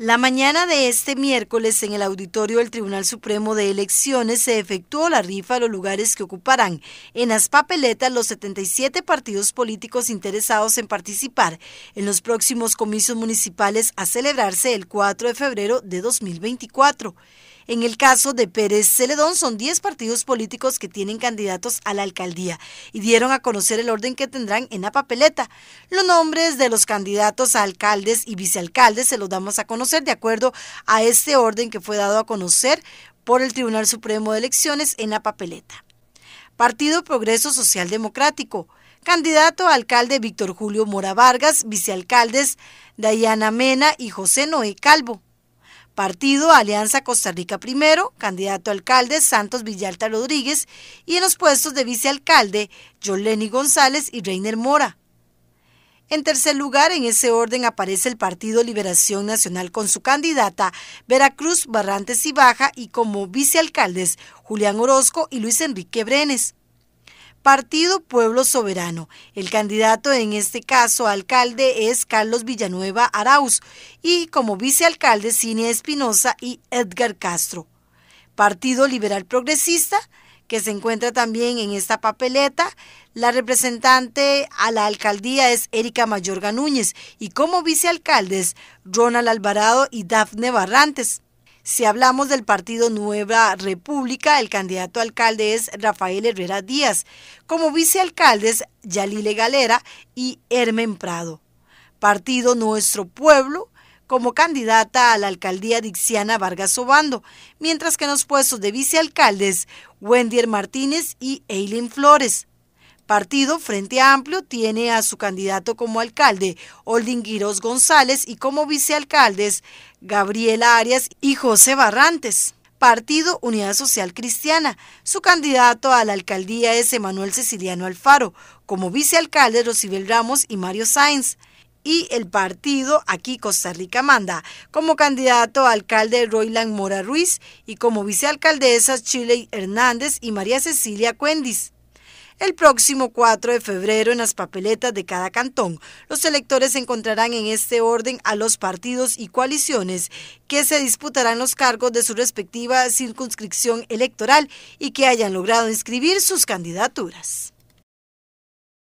La mañana de este miércoles en el auditorio del Tribunal Supremo de Elecciones se efectuó la rifa de los lugares que ocuparán en las papeletas los 77 partidos políticos interesados en participar en los próximos comicios municipales a celebrarse el 4 de febrero de 2024. En el caso de Pérez Celedón son 10 partidos políticos que tienen candidatos a la alcaldía y dieron a conocer el orden que tendrán en la papeleta. Los nombres de los candidatos a alcaldes y vicealcaldes se los damos a conocer de acuerdo a este orden que fue dado a conocer por el Tribunal Supremo de Elecciones en la papeleta. Partido Progreso Social Democrático. Candidato a alcalde Víctor Julio Mora Vargas, vicealcaldes Dayana Mena y José Noé Calvo. Partido Alianza Costa Rica Primero, candidato alcalde Santos Villalta Rodríguez y en los puestos de vicealcalde Yoleni González y Reiner Mora. En tercer lugar, en ese orden aparece el Partido Liberación Nacional con su candidata Veracruz Barrantes y Baja y como vicealcaldes Julián Orozco y Luis Enrique Brenes. Partido Pueblo Soberano. El candidato en este caso alcalde es Carlos Villanueva Arauz y como vicealcaldes Cine Espinosa y Edgar Castro. Partido Liberal Progresista, que se encuentra también en esta papeleta. La representante a la alcaldía es Erika Mayorga Núñez y como vicealcaldes Ronald Alvarado y Dafne Barrantes. Si hablamos del partido Nueva República, el candidato alcalde es Rafael Herrera Díaz, como vicealcaldes Yalile Galera y Hermen Prado. Partido Nuestro Pueblo, como candidata a la alcaldía Dixiana Vargas Obando, mientras que en los puestos de vicealcaldes Wendier Martínez y Eileen Flores partido Frente Amplio tiene a su candidato como alcalde, Olding González, y como vicealcaldes, Gabriel Arias y José Barrantes. Partido Unidad Social Cristiana. Su candidato a la alcaldía es Emanuel Ceciliano Alfaro, como vicealcalde Rocibel Ramos y Mario Sáenz. Y el partido Aquí Costa Rica Manda, como candidato a alcalde Roiland Mora Ruiz y como vicealcaldesas Chile Hernández y María Cecilia Cuendis. El próximo 4 de febrero, en las papeletas de cada cantón, los electores encontrarán en este orden a los partidos y coaliciones que se disputarán los cargos de su respectiva circunscripción electoral y que hayan logrado inscribir sus candidaturas.